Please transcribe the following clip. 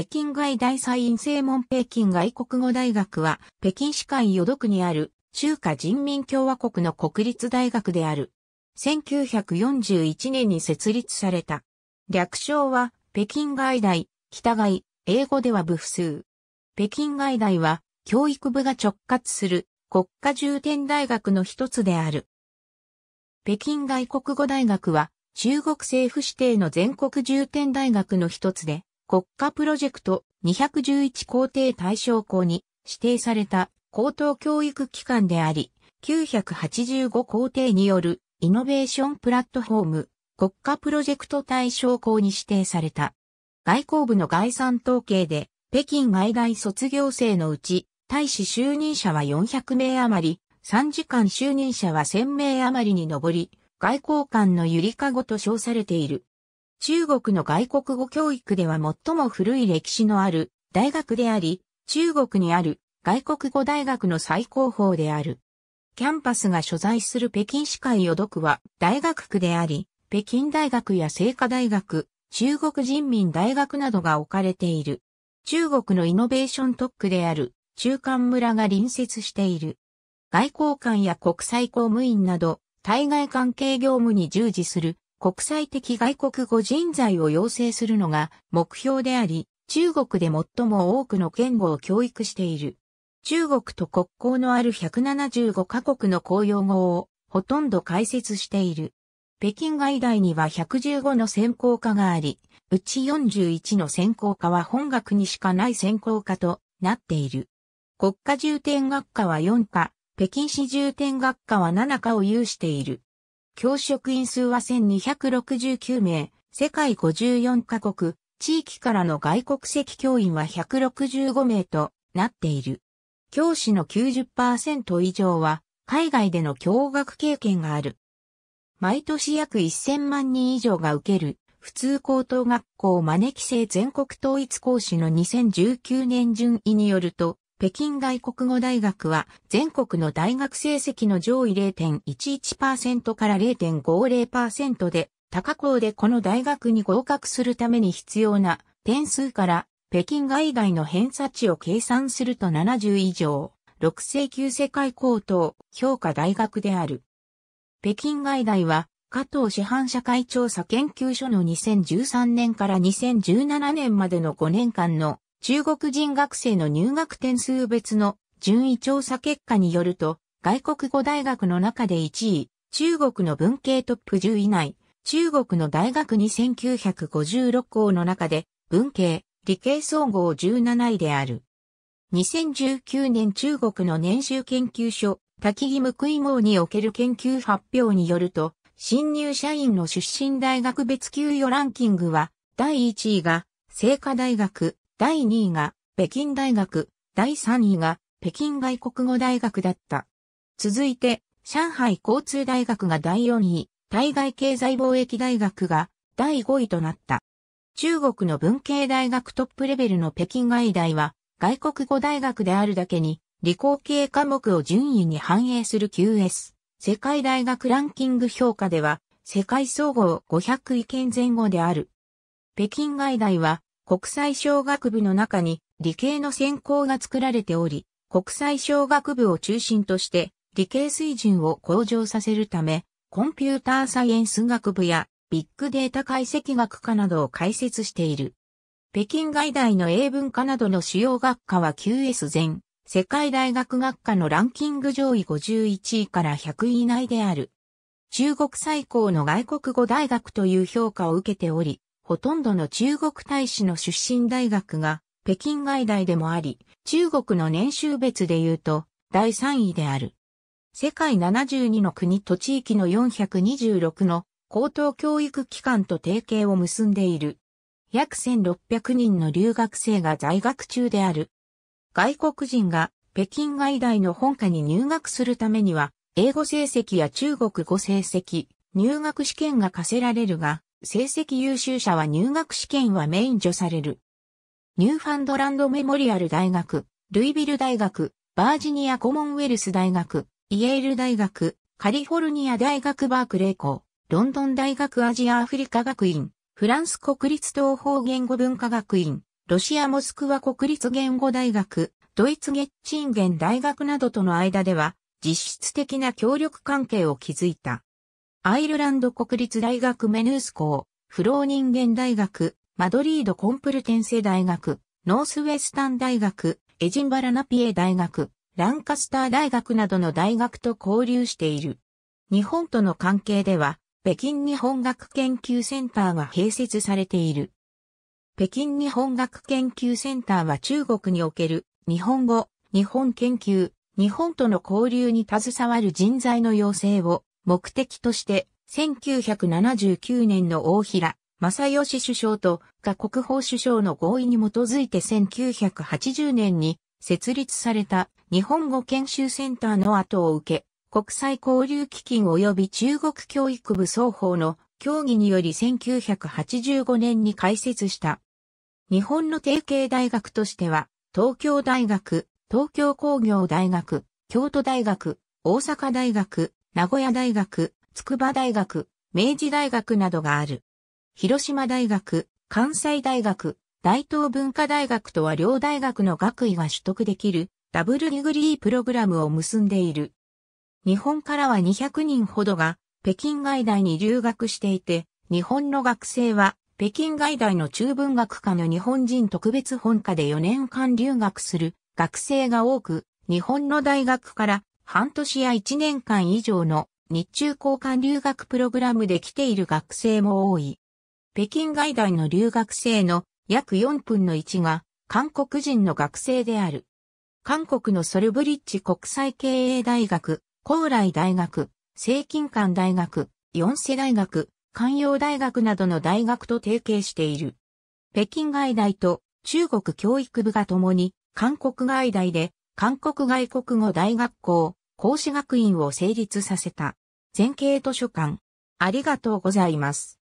北京外大祭院正門北京外国語大学は、北京市会淀区にある、中華人民共和国の国立大学である。1941年に設立された。略称は、北京外大、北外、英語では部府数。北京外大は、教育部が直轄する国家重点大学の一つである。北京外国語大学は、中国政府指定の全国重点大学の一つで、国家プロジェクト211皇帝対象校に指定された高等教育機関であり、985皇帝によるイノベーションプラットフォーム国家プロジェクト対象校に指定された。外交部の概算統計で、北京外大卒業生のうち、大使就任者は400名余り、3時間就任者は1000名余りに上り、外交官のゆりかごと称されている。中国の外国語教育では最も古い歴史のある大学であり、中国にある外国語大学の最高峰である。キャンパスが所在する北京市会予読は大学区であり、北京大学や聖火大学、中国人民大学などが置かれている。中国のイノベーション特区である中間村が隣接している。外交官や国際公務員など、対外関係業務に従事する国際的外国語人材を養成するのが目標であり、中国で最も多くの言語を教育している。中国と国交のある175カ国の公用語をほとんど解説している。北京外大には115の専攻科があり、うち41の専攻科は本学にしかない専攻科となっている。国家重点学科は4科、北京市重点学科は7科を有している。教職員数は1269名、世界54カ国、地域からの外国籍教員は165名となっている。教師の90%以上は海外での教学経験がある。毎年約1000万人以上が受ける普通高等学校招き生全国統一講師の2019年順位によると、北京外国語大学は全国の大学成績の上位0.11%から0.50%で高校でこの大学に合格するために必要な点数から北京外外の偏差値を計算すると70以上、6世級世界高等評価大学である。北京外外は加藤市販社会調査研究所の2013年から2017年までの5年間の中国人学生の入学点数別の順位調査結果によると、外国語大学の中で1位、中国の文系トップ10以内、中国の大学2956校の中で、文系、理系総合17位である。2019年中国の年収研究所、滝木報い網における研究発表によると、新入社員の出身大学別給与ランキングは、第1位が、聖火大学、第2位が北京大学、第3位が北京外国語大学だった。続いて、上海交通大学が第4位、対外経済貿易大学が第5位となった。中国の文系大学トップレベルの北京外大は、外国語大学であるだけに、理工系科目を順位に反映する QS、世界大学ランキング評価では、世界総合500位県前後である。北京外大は、国際小学部の中に理系の専攻が作られており、国際小学部を中心として理系水準を向上させるため、コンピューターサイエンス学部やビッグデータ解析学科などを開設している。北京外大の英文科などの主要学科は QS 全、世界大学学科のランキング上位51位から100位以内である。中国最高の外国語大学という評価を受けており、ほとんどの中国大使の出身大学が北京外大でもあり、中国の年収別で言うと第3位である。世界72の国と地域の426の高等教育機関と提携を結んでいる。約1600人の留学生が在学中である。外国人が北京外大の本科に入学するためには、英語成績や中国語成績、入学試験が課せられるが、成績優秀者は入学試験は免除される。ニューファンドランドメモリアル大学、ルイビル大学、バージニアコモンウェルス大学、イエール大学、カリフォルニア大学バークレー校、ロンドン大学アジアアフリカ学院、フランス国立東方言語文化学院、ロシアモスクワ国立言語大学、ドイツゲッチンゲン大学などとの間では、実質的な協力関係を築いた。アイルランド国立大学メヌース校、フロー人間大学、マドリードコンプルテンセ大学、ノースウェスタン大学、エジンバラナピエ大学、ランカスター大学などの大学と交流している。日本との関係では、北京日本学研究センターが併設されている。北京日本学研究センターは中国における日本語、日本研究、日本との交流に携わる人材の養成を目的として、1979年の大平、正義首相とが国宝首相の合意に基づいて1980年に設立された日本語研修センターの後を受け、国際交流基金及び中国教育部双方の協議により1985年に開設した。日本の提携大学としては、東京大学、東京工業大学、京都大学、大阪大学、名古屋大学、筑波大学、明治大学などがある。広島大学、関西大学、大東文化大学とは両大学の学位が取得できるダブルディグリープログラムを結んでいる。日本からは200人ほどが北京外大に留学していて、日本の学生は北京外大の中文学科の日本人特別本科で4年間留学する学生が多く、日本の大学から半年や1年間以上の日中交換留学プログラムで来ている学生も多い。北京外大の留学生の約4分の1が韓国人の学生である。韓国のソルブリッジ国際経営大学、高麗大学、清近館大学、四世大学、関陽大学などの大学と提携している。北京外大と中国教育部が共に韓国外大で韓国外国語大学校、孔子学院を成立させた。全景図書館。ありがとうございます。